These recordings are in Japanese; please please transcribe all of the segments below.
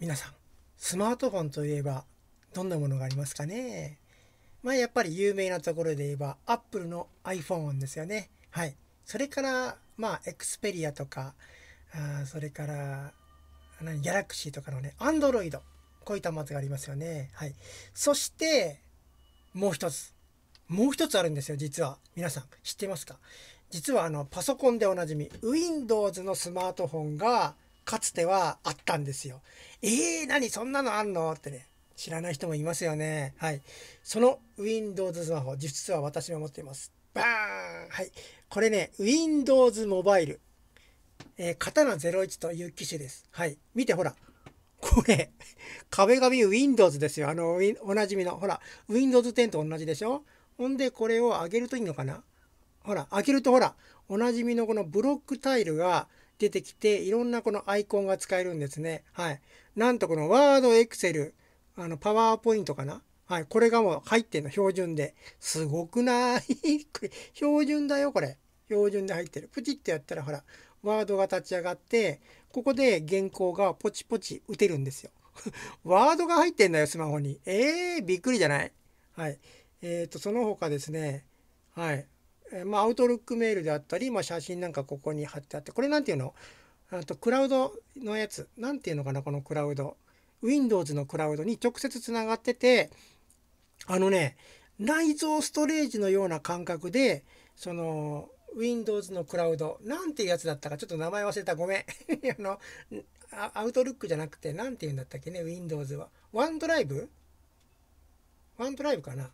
皆さんスマートフォンといえばどんなものがありますかねまあやっぱり有名なところで言えば Apple の iPhone ですよねはいそれからまあエクスペリアとかあそれから何 Galaxy とかのね Android こういった端末がありますよねはいそしてもう一つもう一つあるんですよ実は皆さん知ってますか実はあのパソコンでおなじみ Windows のスマートフォンがかつてはあったんですよ。えー、何そんなのあんのってね。知らない人もいますよね。はい。その Windows スマホ、実は私も持っています。バーンはい。これね、Windows モバイル。えー、刀01という機種です。はい。見てほら。これ、壁紙 Windows ですよ。あの、おなじみの。ほら、Windows 10と同じでしょほんで、これを上げるといいのかなほら、開けるとほら、おなじみのこのブロックタイルが出てきて、いろんなこのアイコンが使えるんですね。はい。なんとこのワード、エクセル、あの、パワーポイントかなはい。これがもう入ってんの、標準で。すごくないこれ、標準だよ、これ。標準で入ってる。プチってやったら、ほら、ワードが立ち上がって、ここで原稿がポチポチ打てるんですよ。ワードが入ってんだよ、スマホに。えー、びっくりじゃないはい。えっ、ー、と、その他ですね、はい。えまあ、アウトルックメールであったり、まあ、写真なんかここに貼ってあって、これなんていうのあとクラウドのやつ。なんていうのかな、このクラウド。Windows のクラウドに直接つながってて、あのね、内蔵ストレージのような感覚で、その、Windows のクラウド、なんていうやつだったか、ちょっと名前忘れた、ごめん。あの、アウトルックじゃなくて、なんていうんだったっけね、Windows は。ワンドライブワンドライブかな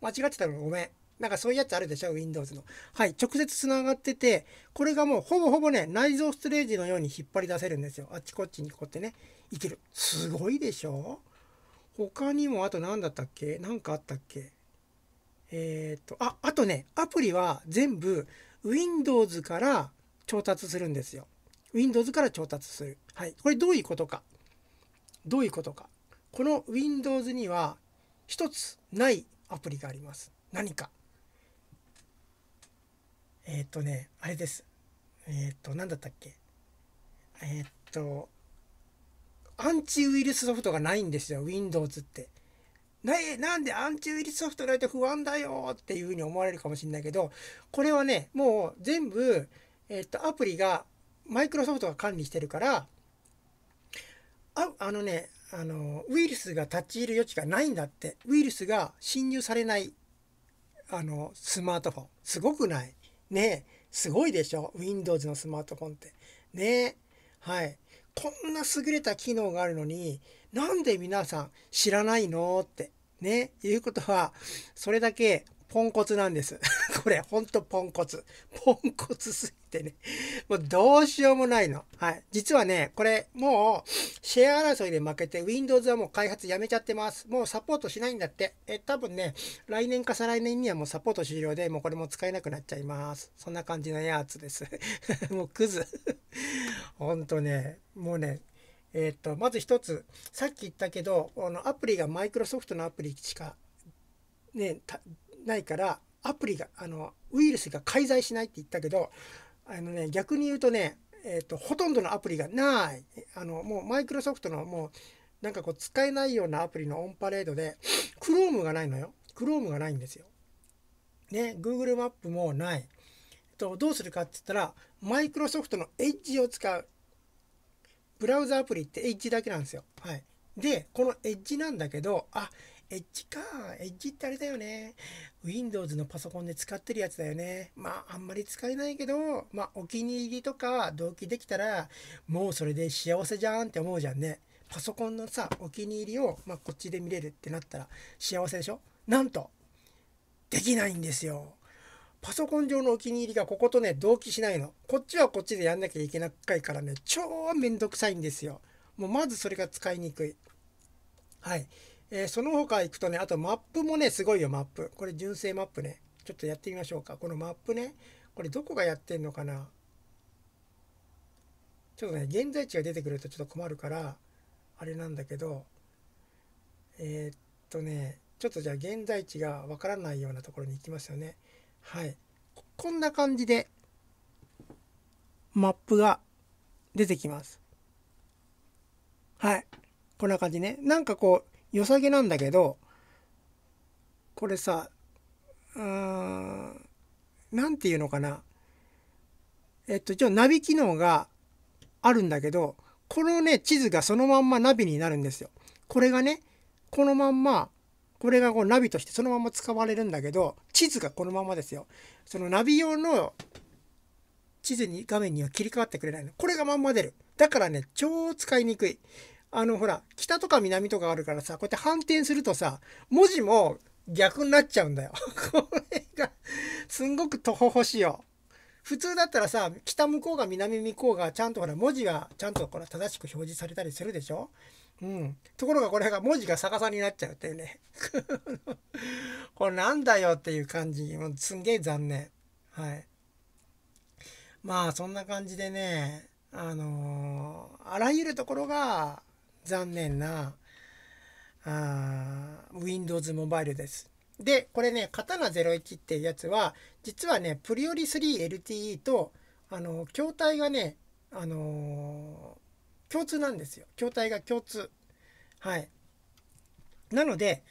間違ってたらごめん。なんかそういうやつあるでしょ Windows の。はい、直接つながってて、これがもうほぼほぼね、内蔵ストレージのように引っ張り出せるんですよ。あっちこっちにこうやってね、いける。すごいでしょ他にも、あと何だったっけ何かあったっけえっ、と、あ、あとね、アプリは全部 Windows から調達するんですよ。Windows から調達する。はい。これどういうことか。どういうことか。この Windows には一つないアプリがあります。何か。えっ、ー、とね、あれです。えっ、ー、と、なんだったっけ。えっ、ー、と、アンチウイルスソフトがないんですよ、Windows って。ななんでアンチウイルスソフトないと不安だよっていうふうに思われるかもしれないけど、これはね、もう全部、えっと、アプリが、マイクロソフトが管理してるから、ああのねあの、ウイルスが立ち入る余地がないんだって。ウイルスが侵入されない、あの、スマートフォン。すごくない。ねえ、すごいでしょ ?Windows のスマートフォンって。ねえ。はい。こんな優れた機能があるのに、なんで皆さん知らないのって。ね。いうことは、それだけポンコツなんです。これ、ほんとポンコツ。ポンコツすぎてね。もうどうしようもないの。はい。実はね、これ、もう、シェア争いで負けて Windows はもう開発やめちゃってます。もうサポートしないんだって。え、多分ね、来年か再来年にはもうサポート終了で、もうこれも使えなくなっちゃいます。そんな感じのやつです。もうクズ。ほんとね、もうね、えー、っと、まず一つ、さっき言ったけど、このアプリがマイクロソフトのアプリしか、ね、ないから、アプリが、あの、ウイルスが介在しないって言ったけど、あのね、逆に言うとね、えーと、ほとんどのアプリがないあのもうマイクロソフトのもうなんかこう使えないようなアプリのオンパレードで Chrome がないのよ Chrome がないんですよ。ね Google マップもない。とどうするかって言ったらマイクロソフトの Edge を使うブラウザアプリって Edge だけなんですよ。はい、でこの Edge なんだけどあエッジか。エッジってあれだよね。Windows のパソコンで使ってるやつだよね。まあ、あんまり使えないけど、まあ、お気に入りとか同期できたら、もうそれで幸せじゃんって思うじゃんね。パソコンのさ、お気に入りを、まあ、こっちで見れるってなったら幸せでしょなんと、できないんですよ。パソコン上のお気に入りがこことね、同期しないの。こっちはこっちでやんなきゃいけないからね、超めんどくさいんですよ。もうまずそれが使いにくい。はい。えー、その他行くとね、あとマップもね、すごいよ、マップ。これ純正マップね。ちょっとやってみましょうか。このマップね、これどこがやってんのかなちょっとね、現在地が出てくるとちょっと困るから、あれなんだけど、えー、っとね、ちょっとじゃあ現在地がわからないようなところに行きますよね。はい。こんな感じで、マップが出てきます。はい。こんな感じね。なんかこう、良さげなんだけどこれさうん何て言うのかなえっと一応ナビ機能があるんだけどこのね地図がそのまんまナビになるんですよ。これがねこのまんまこれがこうナビとしてそのまま使われるんだけど地図がこのままですよ。そのナビ用の地図に画面には切り替わってくれないの。これがまんま出る。だからね超使いにくい。あのほら北とか南とかあるからさこうやって反転するとさ文字も逆になっちゃうんだよ これがすんごくとほほしいよ。普通だったらさ北向こうが南向こうがちゃんとほら文字がちゃんとこれ正しく表示されたりするでしょうん。ところがこれが文字が逆さになっちゃうっていうね これなんだよっていう感じ。もうすんげえ残念。はい。まあそんな感じでね、あのー、あらゆるところが残念なあ Windows モバイルです。で、これね、刀01っていうやつは、実はね、プリオリ 3LTE と、あの、筐体がね、あのー、共通なんですよ。筐体が共通。はい。なので、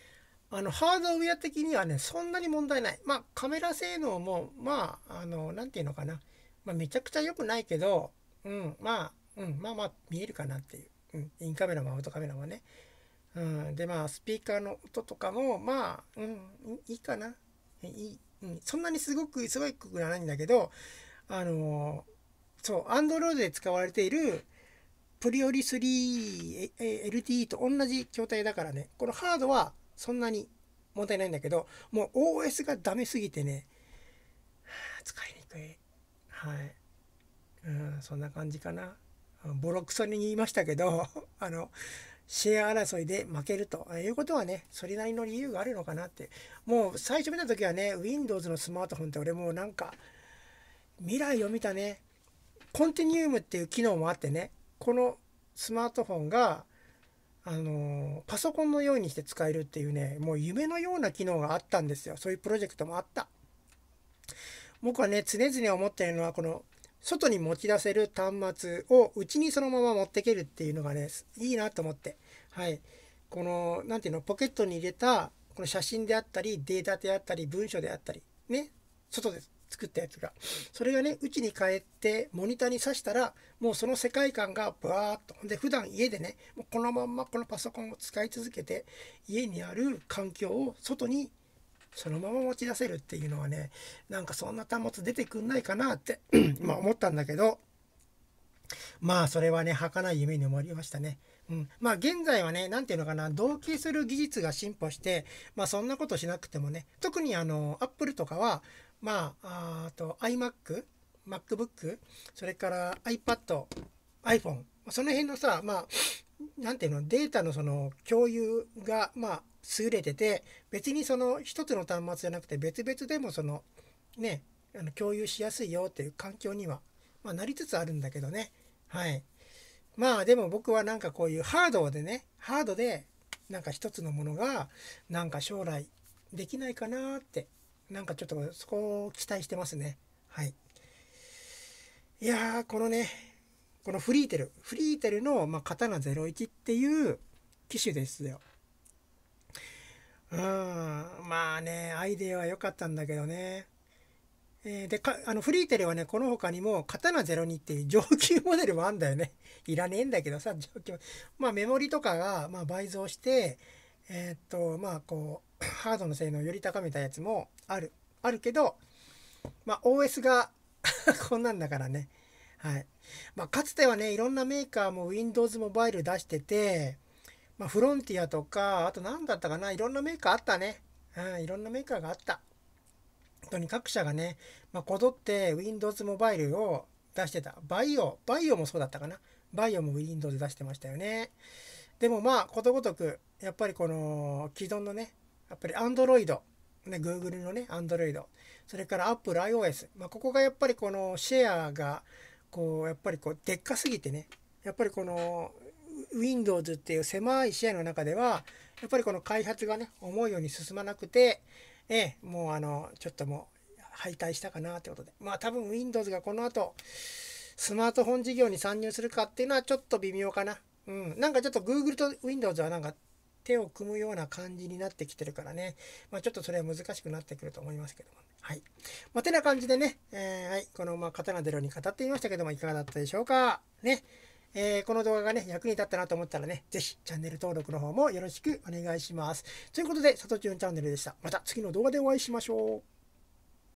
あの、ハードウェア的にはね、そんなに問題ない。まあ、カメラ性能も、まあ、あの、なんていうのかな。まあ、めちゃくちゃ良くないけど、うん、まあ、うん、まあまあ、見えるかなっていう。うん、インカメラもアウトカメラもね。うん、でまあスピーカーの音とかもまあ、うん、いいかな。いい、うん、そんなにすごくすごいくないんだけどあのー、そう Android で使われているプリオリ 3LTE と同じ筐体だからねこのハードはそんなに問題ないんだけどもう OS がダメすぎてね、はあ、使いにくいはい、うん、そんな感じかなボロクソに言いましたけど あのシェア争いで負けるということはね、それなりの理由があるのかなって。もう最初見た時はね、Windows のスマートフォンって俺もうなんか、未来を見たね、コンティニウムっていう機能もあってね、このスマートフォンが、あのパソコンのようにして使えるっていうね、もう夢のような機能があったんですよ。そういうプロジェクトもあった。僕はね、常々思っているのは、この外に持ち出せる端末をうちにそのまま持ってけるっていうのがねいいなと思ってはいこの何ていうのポケットに入れたこの写真であったりデータであったり文書であったりね外で作ったやつがそれがねうちに帰ってモニターに挿したらもうその世界観がワーッとで普段家でねもうこのまんまこのパソコンを使い続けて家にある環境を外にそのまま持ち出せるっていうのはねなんかそんな端末出てくんないかなってまあ 思ったんだけどまあそれはね儚い夢に思いましたね。うん、まあ現在はね何て言うのかな同期する技術が進歩してまあそんなことしなくてもね特にあのアップルとかはまああと iMac MacBook それから iPad iPhone その辺のさまあ何ていうのデータのその共有がまあ優れてて別にその一つの端末じゃなくて別々でもそのねあの共有しやすいよっていう環境には、まあ、なりつつあるんだけどねはいまあでも僕はなんかこういうハードでねハードでなんか一つのものがなんか将来できないかなってなんかちょっとそこを期待してますねはいいやーこのねこのフリーテルフリーテルの、まあ、刀01っていう機種ですよ。うんまあねアイデアは良かったんだけどね。えー、でかあのフリーテルはねこの他にも刀02っていう上級モデルもあんだよね いらねえんだけどさ上級まあメモリとかが、まあ、倍増してえー、っとまあこう ハードの性能をより高めたやつもあるあるけどまあ OS が こんなんだからねはいまあ、かつてはねいろんなメーカーも Windows モバイル出してて、まあ、フロンティアとかあと何だったかないろんなメーカーあったね、うん、いろんなメーカーがあった本当に各社がね、まあ、こぞって Windows モバイルを出してたバイオバイオもそうだったかなバイオも Windows 出してましたよねでもまあことごとくやっぱりこの既存のねやっぱり Android ね、Google のね、Android、それから Apple、iOS、まあ、ここがやっぱりこのシェアがこうやっぱりこうでっかすぎてねやっぱりこの Windows っていう狭い視野の中ではやっぱりこの開発がね思うように進まなくて、えもうあのちょっともう敗退したかなってことでまあ多分 Windows がこの後スマートフォン事業に参入するかっていうのはちょっと微妙かな。うん、なんかちょっと Google と Windows はなんか手を組むような感じになってきてるからね、まあ、ちょっとそれは難しくなってくると思いますけども、はい。まあ、てな感じでね、えー、はい、この、まあ、刀出るに語ってみましたけども、いかがだったでしょうか。ね。えー、この動画がね、役に立ったなと思ったらね、ぜひチャンネル登録の方もよろしくお願いします。ということで、さとちゅんチャンネルでした。また次の動画でお会いしましょう。